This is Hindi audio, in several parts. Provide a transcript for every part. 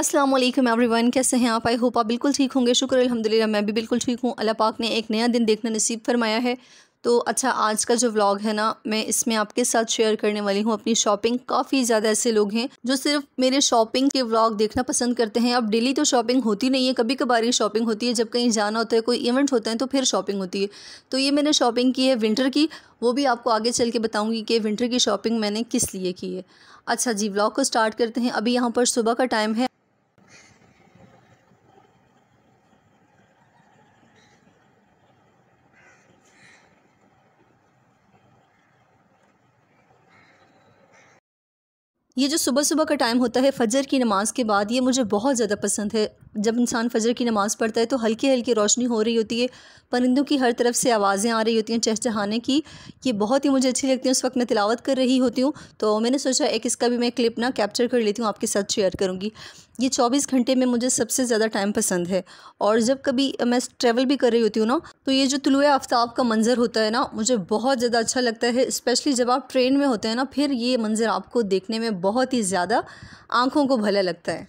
अस्सलाम वालेकुम एवरीवन कैसे हैं आप आई होप आप बिल्कुल ठीक होंगे शुक्र अल्हम्दुलिल्लाह मैं भी बिल्कुल ठीक हूँ अल्लाह पाक ने एक नया दिन देखना नसीब फरमाया है तो अच्छा आज का जो व्लॉग है ना मैं इसमें आपके साथ शेयर करने वाली हूँ अपनी शॉपिंग काफ़ी ज़्यादा ऐसे लोग हैं जो सिर्फ मेरे शॉपिंग के व्लॉग देखना पसंद करते हैं अब डेली तो शॉपिंग होती नहीं है कभी कभार ही शॉपिंग होती है जब कहीं जाना होता है कोई इवेंट होता है तो फिर शॉपिंग होती है तो ये मैंने शॉपिंग की है विंटर की वो भी आपको आगे चल के बताऊँगी कि विंटर की शॉपिंग मैंने किस लिए की है अच्छा जी व्लॉग को स्टार्ट करते हैं अभी यहाँ पर सुबह का टाइम है ये जो सुबह सुबह का टाइम होता है फजर की नमाज़ के बाद ये मुझे बहुत ज़्यादा पसंद है जब इंसान फजर की नमाज़ पढ़ता है तो हल्की हल्की रोशनी हो रही होती है परिंदों की हर तरफ से आवाज़ें आ रही होती हैं चहचहाने की ये बहुत ही मुझे अच्छी लगती है उस वक्त मैं तिलावत कर रही होती हूँ तो मैंने सोचा एक इसका भी मैं क्लिप ना कैप्चर कर लेती हूँ आपके साथ शेयर करूँगी ये चौबीस घंटे में मुझे सबसे ज़्यादा टाइम पसंद है और जब कभी मैं ट्रैवल भी कर रही होती हूँ ना तो ये जो तुलुए आफ्ताब का मंज़र होता है ना मुझे बहुत ज़्यादा अच्छा लगता है स्पेशली जब आप ट्रेन में होते हैं ना फिर ये मंज़र आपको देखने में बहुत ही ज़्यादा आँखों को भला लगता है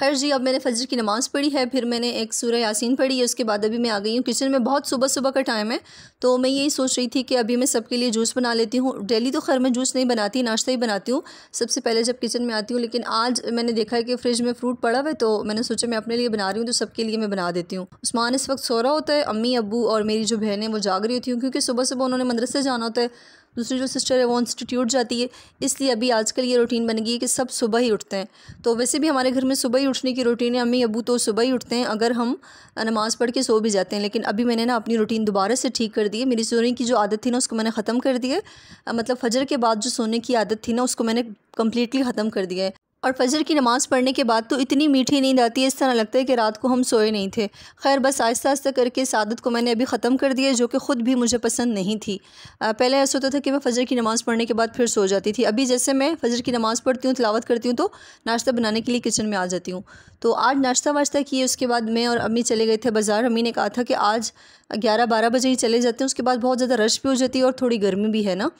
खैर जी अब मैंने फजर की नमाज़ पढ़ी है फिर मैंने एक सूर्य यासीन पढ़ी है उसके बाद अभी मैं आ गई हूँ किचन में बहुत सुबह सुबह का टाइम है तो मैं यही सोच रही थी कि अभी मैं सबके लिए जूस बना लेती हूँ डेली तो खैर मैं जूस नहीं बनाती नाश्ता ही बनाती हूँ सबसे पहले जब किचन में आती हूँ लेकिन आज मैंने देखा है कि फ्रिज में फ्रूट पड़ा हुआ है तो मैंने सोचा मैं अपने लिए बना रही हूँ तो सबके लिए मैं बना देती हूँ उस्मान इस वक्त सो रहा होता है अम्मी अबू और मेरी जो बहन है वो जाग रही होती हूँ क्योंकि सुबह सुबह उन्होंने मदरसे जाना होता है दूसरी जो सिस्टर है वो इंस्टीट्यूट जाती है इसलिए अभी आजकल ये रूटीन बन गई है कि सब सुबह ही उठते हैं तो वैसे भी हमारे घर में सुबह ही उठने की रूटीन है अम्मी अबू तो सुबह ही उठते हैं अगर हम नमाज़ पढ़ के सो भी जाते हैं लेकिन अभी मैंने ना अपनी रूटीन दोबारा से ठीक कर दी है मेरी सोने की जो आदत थी ना उसको मैंने ख़त्म कर दी है मतलब फजर के बाद जो सोने की आदत थी ना उसको मैंने कम्प्लीटली ख़त्म कर दिया है और फजर की नमाज़ पढ़ने के बाद तो इतनी मीठी नींद आती है इस तरह लगता है कि रात को हम सोए नहीं थे खैर बस आहिस्ता आहिस्ता करके इस आदत को मैंने अभी ख़त्म कर दिया जो कि ख़ुद भी मुझे पसंद नहीं थी पहले ऐसा होता था कि मैं फजर की नमाज़ पढ़ने के बाद फिर सो जाती थी अभी जैसे मैं फजर की नमाज़ पढ़ती हूँ तलावत करती हूँ तो नाश्ता बनाने के लिए किचन में आ जाती हूँ तो आज नाश्ता वाश्ता किए उसके बाद मैं और अम्मी चले गए थे बाज़ार अम्मी ने कहा था कि आज ग्यारह बारह बजे ही चले जाते हैं उसके बाद बहुत ज़्यादा रश भी हो जाती है और थोड़ी गर्मी भी है ना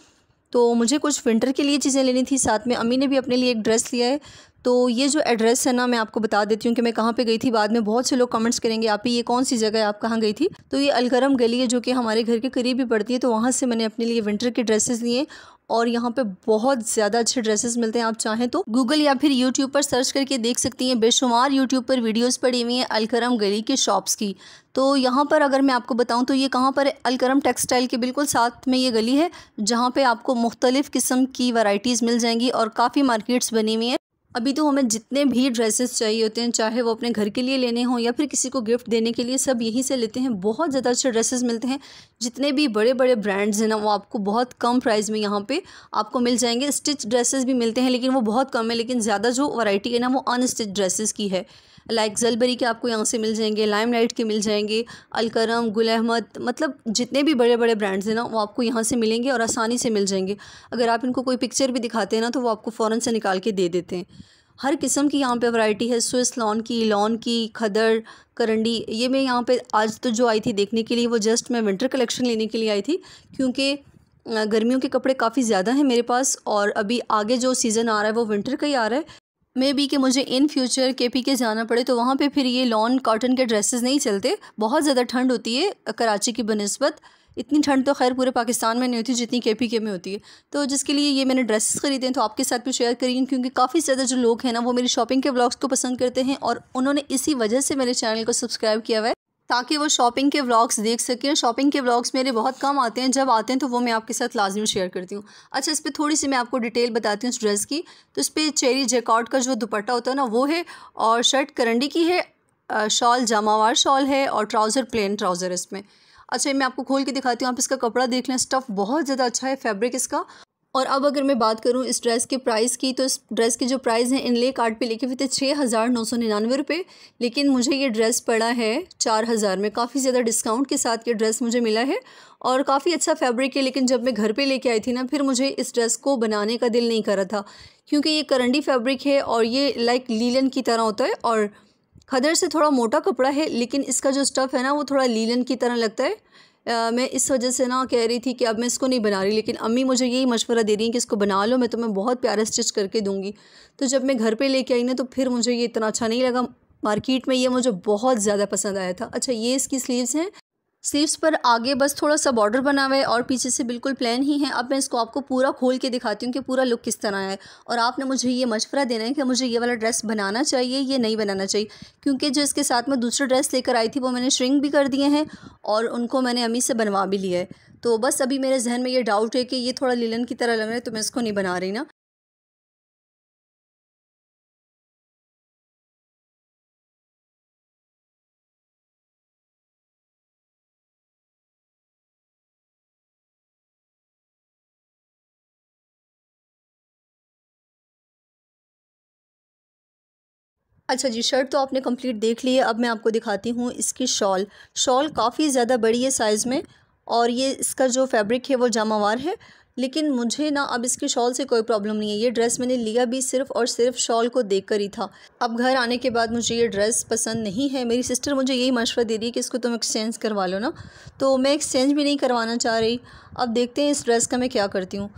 तो मुझे कुछ विंटर के लिए चीज़ें लेनी थी साथ में अम्मी ने भी अपने लिए एक ड्रेस लिया है तो ये जो एड्रेस है ना मैं आपको बता देती हूँ कि मैं कहाँ पे गई थी बाद में बहुत से लोग कमेंट्स करेंगे आप ये कौन सी जगह है आप कहाँ गई थी तो ये अलगरम गली है जो कि हमारे घर के करीब ही पड़ती है तो वहाँ से मैंने अपने लिए विंटर के ड्रेसेस लिए और यहाँ पे बहुत ज़्यादा अच्छे ड्रेसेस मिलते हैं आप चाहें तो गूगल या फिर यूट्यूब पर सर्च करके देख सकती हैं बेशुमार यूट्यूब पर वीडियोस पड़ी हुई हैं अलकरम गली के शॉप्स की तो यहाँ पर अगर मैं आपको बताऊँ तो ये कहाँ पर अलकरम टेक्सटाइल के बिल्कुल साथ में ये गली है जहाँ पर आपको मुख्तलिफ़ किस्म की वराइटीज़ मिल जाएंगी और काफ़ी मार्केट्स बनी हुई हैं अभी तो हमें जितने भी ड्रेसेस चाहिए होते हैं चाहे वो अपने घर के लिए लेने हों या फिर किसी को गिफ्ट देने के लिए सब यहीं से लेते हैं बहुत ज़्यादा अच्छे ड्रेसेस मिलते हैं जितने भी बड़े बड़े ब्रांड्स हैं ना वो आपको बहुत कम प्राइस में यहाँ पे आपको मिल जाएंगे स्टिच ड्रेसेस भी मिलते हैं लेकिन वो बहुत कम है लेकिन ज़्यादा जो वराइटी है ना वो अनस्टिच ड्रेसेस की है लाइक जलबरी के आपको यहाँ से मिल जाएंगे लाइम लाइट के मिल जाएंगे अलकरम गुल अहमद मतलब जितने भी बड़े बड़े ब्रांड्स हैं ना वो आपको यहाँ से मिलेंगे और आसानी से मिल जाएंगे अगर आप इनको कोई पिक्चर भी दिखाते हैं ना तो वो आपको फ़ौरन से निकाल के दे देते हैं हर किस्म की यहाँ पे वैरायटी है स्विस लॉन की लॉन की खदर करंडी ये मैं यहाँ पे आज तो जो आई थी देखने के लिए वो जस्ट मैं विंटर कलेक्शन लेने के लिए आई थी क्योंकि गर्मियों के कपड़े काफ़ी ज़्यादा हैं मेरे पास और अभी आगे जो सीज़न आ रहा है वो विंटर का ही आ रहा है मे बी कि मुझे इन फ्यूचर के पी के जाना पड़े तो वहाँ पे फिर ये लॉन कॉटन के ड्रेसेस नहीं चलते बहुत ज़्यादा ठंड होती है कराची की बनस्बत इतनी ठंड तो खैर पूरे पाकिस्तान में नहीं होती जितनी के पी के में होती है तो जिसके लिए ये मैंने ड्रेसेस ख़रीदे हैं तो आपके साथ भी शेयर करेंगे क्योंकि काफ़ी ज़्यादा जो लोग हैं ना वो मेरी शॉपिंग के ब्लॉग्स को पसंद करते हैं और उन्होंने इसी वजह से मेरे चैनल को सब्सक्राइब किया हुआ है ताकि वो शॉपिंग के व्लॉग्स देख सकें शॉपिंग के व्लॉग्स मेरे बहुत कम आते हैं जब आते हैं तो वो मैं आपके साथ लाजमी शेयर करती हूँ अच्छा इस पर थोड़ी सी मैं आपको डिटेल बताती हूँ इस ड्रेस की तो इस पर चेरी जेकॉट का जो दुपट्टा होता है ना वो है और शर्ट करंडी की है शॉल जामावार शॉल है और ट्राउज़र प्लेन ट्राउज़र इसमें अच्छा मैं आपको खोल के दिखाती हूँ आप इसका कपड़ा देख लें स्टफ़ बहुत ज़्यादा अच्छा है फैब्रिक इसका और अब अगर मैं बात करूँ इस ड्रेस के प्राइस की तो इस ड्रेस के जो प्राइस हैं इनले कार्ड पे लिखे हुए थे छः हज़ार नौ सौ निन्यानवे रुपये लेकिन मुझे ये ड्रेस पड़ा है चार हज़ार में काफ़ी ज़्यादा डिस्काउंट के साथ ये ड्रेस मुझे मिला है और काफ़ी अच्छा फैब्रिक है लेकिन जब मैं घर पे लेके आई थी ना फिर मुझे इस ड्रेस को बनाने का दिल नहीं करा था क्योंकि ये करंडी फैब्रिक है और ये लाइक लीलन की तरह होता है और खदर से थोड़ा मोटा कपड़ा है लेकिन इसका जो स्टफ़ है ना वो थोड़ा लीलन की तरह लगता है आ, मैं इस वजह से ना कह रही थी कि अब मैं इसको नहीं बना रही लेकिन अम्मी मुझे यही मशवरा दे रही हैं कि इसको बना लो मैं तो मैं बहुत प्यारा स्टिच करके दूंगी तो जब मैं घर पे लेके आई ना तो फिर मुझे ये इतना अच्छा नहीं लगा मार्केट में ये मुझे बहुत ज़्यादा पसंद आया था अच्छा ये इसकी स्लीव्स हैं स्लीव्स पर आगे बस थोड़ा सा बॉर्डर बना हुआ है और पीछे से बिल्कुल प्लेन ही है अब मैं इसको आपको पूरा खोल के दिखाती हूँ कि पूरा लुक किस तरह है और आपने मुझे ये मशवरा देना है कि मुझे ये वाला ड्रेस बनाना चाहिए ये नहीं बनाना चाहिए क्योंकि जो इसके साथ में दूसरा ड्रेस लेकर आई थी वो मैंने श्रिंक भी कर दिए हैं और उनको मैंने अम्मी से बनवा भी लिया है तो बस अभी मेरे जहन में ये डाउट है कि ये थोड़ा लीलन की तरह लग रहा है तो मैं इसको नहीं बना रही ना अच्छा जी शर्ट तो आपने कंप्लीट देख ली है अब मैं आपको दिखाती हूँ इसकी शॉल शॉल काफ़ी ज़्यादा बड़ी है साइज़ में और ये इसका जो फैब्रिक है वो जामावार है लेकिन मुझे ना अब इसकी शॉल से कोई प्रॉब्लम नहीं है ये ड्रेस मैंने लिया भी सिर्फ और सिर्फ शॉल को देख कर ही था अब घर आने के बाद मुझे ये ड्रेस पसंद नहीं है मेरी सिस्टर मुझे यही मशवरा दे रही है कि इसको तुम एक्सचेंज करवा लो ना तो मैं एक्सचेंज भी नहीं करवाना चाह रही अब देखते हैं इस ड्रेस का मैं क्या करती हूँ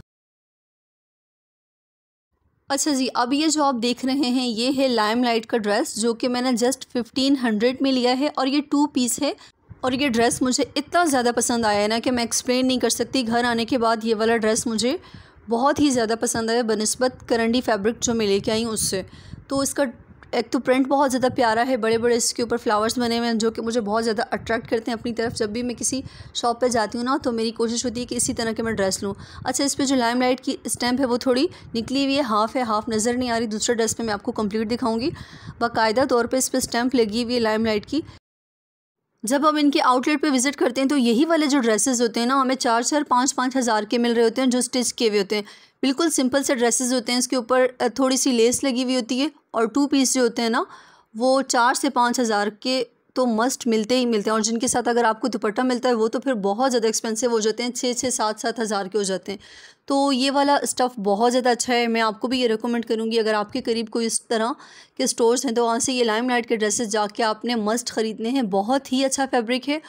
अच्छा जी अब ये जो आप देख रहे हैं ये है लाइमलाइट का ड्रेस जो कि मैंने जस्ट फिफ्टीन हंड्रेड में लिया है और ये टू पीस है और ये ड्रेस मुझे इतना ज़्यादा पसंद आया है ना कि मैं एक्सप्लेन नहीं कर सकती घर आने के बाद ये वाला ड्रेस मुझे बहुत ही ज़्यादा पसंद आया बनस्बत करंडी फैब्रिक जो मैं लेके आई उससे तो इसका एक तो प्रिंट बहुत ज़्यादा प्यारा है बड़े बड़े इसके ऊपर फ्लावर्स बने हुए हैं जो कि मुझे बहुत ज़्यादा अट्रैक्ट करते हैं अपनी तरफ जब भी मैं किसी शॉप पे जाती हूँ ना तो मेरी कोशिश होती है कि इसी तरह के मैं ड्रेस लूँ अच्छा इस पर जो लाइम लाइट की स्टैम्प है वो थोड़ी निकली हुई है हाफ़ है हाफ़ नज़र नहीं आ रही दूसरे ड्रेस पर मैं आपको कम्प्लीट दिखाऊँगी बाकायदा तौर पर इस पर स्टैम्प लगी हुई है लाइम लाइट की जब हम इनके आउटलेट पे विज़िट करते हैं तो यही वाले जो ड्रेसेस होते हैं ना हमें चार चार पाँच पाँच हज़ार के मिल रहे होते हैं जो स्टिच किए हुए होते हैं बिल्कुल सिंपल से ड्रेसेस होते हैं इसके ऊपर थोड़ी सी लेस लगी हुई होती है और टू पीस जो होते हैं ना वो चार से पाँच हज़ार के तो मस्ट मिलते ही मिलते हैं और जिनके साथ अगर आपको दुपट्टा मिलता है वो तो फिर बहुत ज़्यादा एक्सपेंसिव हो जाते हैं छः छः सात सात हज़ार के हो जाते हैं तो ये वाला स्टफ़ बहुत ज़्यादा अच्छा है मैं आपको भी ये रिकमेंड करूँगी अगर आपके करीब कोई इस तरह के स्टोर्स हैं तो वहाँ से ये लाइम के ड्रेसेस जाके आपने मस्ट ख़रीदने हैं बहुत ही अच्छा फैब्रिक है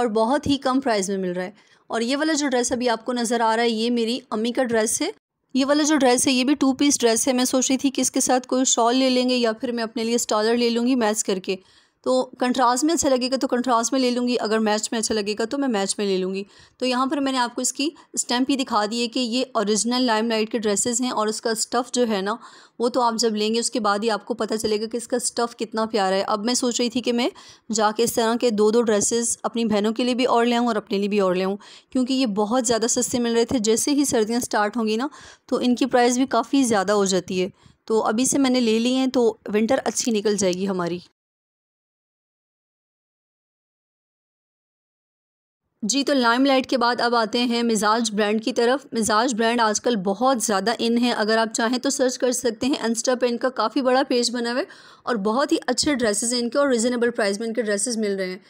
और बहुत ही कम प्राइस में मिल रहा है और ये वाला जो ड्रेस अभी आपको नज़र आ रहा है ये मेरी अम्मी का ड्रेस है ये वाला जो ड्रेस है ये भी टू पीस ड्रेस है मैं सोच रही थी कि इसके साथ कोई शॉल ले लेंगे या फिर मैं अपने लिए स्टॉलर ले लूँगी मैच करके तो कंट्रास्ट में अच्छा लगेगा तो कंट्रास्ट में ले लूँगी अगर मैच में अच्छा लगेगा तो मैं मैच में ले लूँगी तो यहाँ पर मैंने आपको इसकी स्टैम्प ही दिखा दी है कि ये ओरिजिनल लाइमलाइट के ड्रेसेस हैं और इसका स्टफ़ जो है ना वो तो आप जब लेंगे उसके बाद ही आपको पता चलेगा कि इसका स्टफ़ कितना प्यारा है अब मैं सोच रही थी कि मैं जाके इस तरह के दो दो ड्रेसेस अपनी बहनों के लिए भी और ले आऊँ और अपने लिए भी और ले आऊँ क्योंकि ये बहुत ज़्यादा सस्ते मिल रहे थे जैसे ही सर्दियाँ स्टार्ट होंगी ना तो इनकी प्राइस भी काफ़ी ज़्यादा हो जाती है तो अभी से मैंने ले ली हैं तो विंटर अच्छी निकल जाएगी हमारी जी तो लाइमलाइट के बाद अब आते हैं मिजाज ब्रांड की तरफ मिजाज ब्रांड आजकल बहुत ज़्यादा इन है अगर आप चाहें तो सर्च कर सकते हैं इंस्टा पे इनका काफ़ी बड़ा पेज बना हुआ है और बहुत ही अच्छे ड्रेसेस इनके और रिजनेबल प्राइस में इनके ड्रेसेस मिल रहे हैं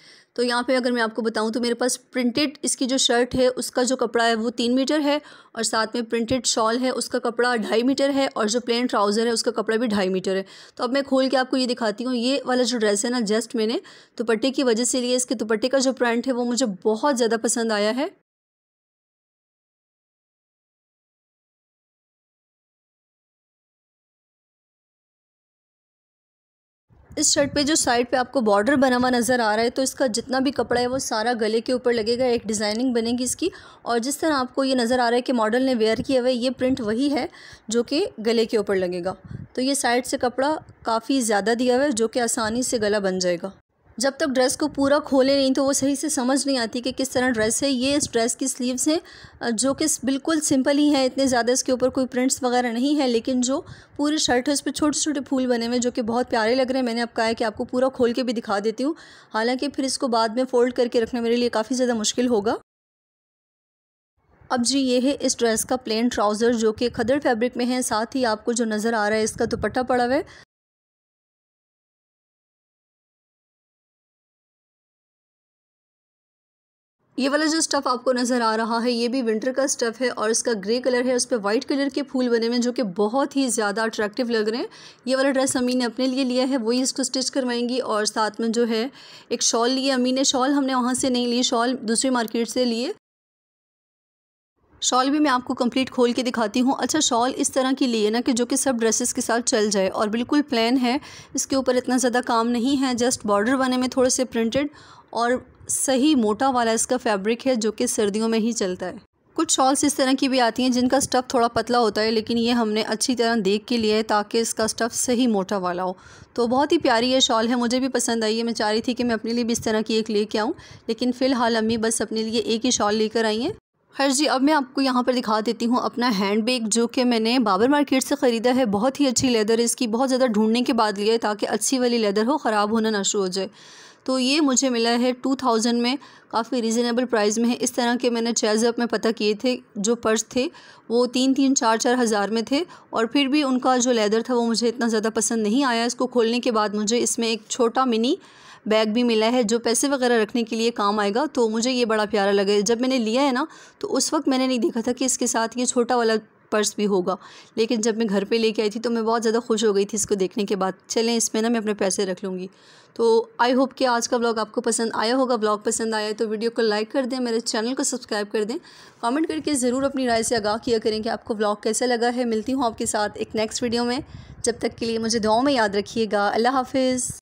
तो यहाँ पे अगर मैं आपको बताऊँ तो मेरे पास प्रिंटेड इसकी जो शर्ट है उसका जो कपड़ा है वो तीन मीटर है और साथ में प्रिंटेड शॉल है उसका कपड़ा ढाई मीटर है और जो प्लेन ट्राउज़र है उसका कपड़ा भी ढाई मीटर है तो अब मैं खोल के आपको ये दिखाती हूँ ये वाला जो ड्रेस है ना जस्ट मैंने दुपट्टे की वजह से लिए इसके दुपट्टे का जो प्रिंट है वो मुझे बहुत ज़्यादा पसंद आया है इस शर्ट पे जो साइड पे आपको बॉर्डर बना हुआ नज़र आ रहा है तो इसका जितना भी कपड़ा है वो सारा गले के ऊपर लगेगा एक डिज़ाइनिंग बनेगी इसकी और जिस तरह आपको ये नज़र आ रहा है कि मॉडल ने वेयर किया हुआ है ये प्रिंट वही है जो कि गले के ऊपर लगेगा तो ये साइड से कपड़ा काफ़ी ज़्यादा दिया हुआ है जो कि आसानी से गला बन जाएगा जब तक ड्रेस को पूरा खोले नहीं तो वो सही से समझ नहीं आती कि किस तरह ड्रेस है ये इस ड्रेस की स्लीव्स हैं जो कि बिल्कुल सिंपल ही है इतने ज़्यादा इसके ऊपर कोई प्रिंट्स वगैरह नहीं है लेकिन जो पूरी शर्ट है उस पर छोटे छोटे फूल बने हुए जो कि बहुत प्यारे लग रहे हैं मैंने अब कहा है कि आपको पूरा खोल के भी दिखा देती हूँ हालाँकि फिर इसको बाद में फ़ोल्ड करके रखना मेरे लिए काफ़ी ज़्यादा मुश्किल होगा अब जी ये है इस ड्रेस का प्लेन ट्राउज़र जो कि खदर फैब्रिक में है साथ ही आपको जो नज़र आ रहा है इसका दुपट्टा पड़ा हुआ है ये वाला जो स्टफ़ आपको नज़र आ रहा है ये भी विंटर का स्टफ़ है और इसका ग्रे कलर है उस पर वाइट कलर के फूल बने हुए हैं जो कि बहुत ही ज़्यादा अट्रैक्टिव लग रहे हैं ये वाला ड्रेस अमी ने अपने लिए लिया है वही इसको स्टिच करवाएंगी और साथ में जो है एक शॉल लिए अमी ने शॉल हमने वहाँ से नहीं ली शॉल दूसरी मार्केट से लिए शॉल भी मैं आपको कंप्लीट खोल के दिखाती हूँ अच्छा शॉल इस तरह की लिए ना कि जो कि सब ड्रेसेस के साथ चल जाए और बिल्कुल प्लेन है इसके ऊपर इतना ज़्यादा काम नहीं है जस्ट बॉर्डर बने में थोड़े से प्रिंटेड और सही मोटा वाला इसका फैब्रिक है जो कि सर्दियों में ही चलता है कुछ शॉल्स इस तरह की भी आती हैं जिनका स्टफ़ थोड़ा पतला होता है लेकिन ये हमने अच्छी तरह देख के लिए है ताकि इसका स्टफ़ सही मोटा वाला हो तो बहुत ही प्यारी ये शॉल है मुझे भी पसंद आई है मैं चाह रही थी कि मैं अपने लिए भी इस तरह की एक ले के आऊँ लेकिन फ़िलहाल अम्मी बस अपने लिए एक ही शॉल लेकर आई हैं हर जी अब मैं आपको यहाँ पर दिखा देती हूँ अपना हैंड बैग जो कि मैंने बाबर मार्केट से ख़रीदा है बहुत ही अच्छी लेदर इसकी बहुत ज़्यादा ढूंढने के बाद लिया है ताकि अच्छी वाली लेदर हो ख़राब होना ना शुरू हो जाए तो ये मुझे मिला है टू थाउजेंड में काफ़ी रीज़नेबल प्राइस में है इस तरह के मैंने चेजअप में पता किए थे जो पर्स थे वो तीन तीन चार चार हज़ार में थे और फिर भी उनका जो लेदर था वो मुझे इतना ज़्यादा पसंद नहीं आया इसको खोलने के बाद मुझे इसमें एक छोटा मिनी बैग भी मिला है जो पैसे वगैरह रखने के लिए काम आएगा तो मुझे ये बड़ा प्यारा लगा जब मैंने लिया है ना तो उस वक्त मैंने नहीं देखा था कि इसके साथ ये छोटा वाला पर्स भी होगा लेकिन जब मैं घर पे लेके आई थी तो मैं बहुत ज़्यादा खुश हो गई थी इसको देखने के बाद चलें इसमें ना मैं अपने पैसे रख लूँगी तो आई होप कि आज का ब्लॉग आपको पसंद आया होगा ब्लॉग पसंद आया तो वीडियो को लाइक कर दें मेरे चैनल को सब्सक्राइब कर दें कॉमेंट करके ज़रूर अपनी राय से आगाह किया करें कि आपको ब्लॉग कैसा लगा है मिलती हूँ आपके साथ एक नेक्स्ट वीडियो में जब तक के लिए मुझे दुआओं में याद रखिएगा अल्लाह हाफिज़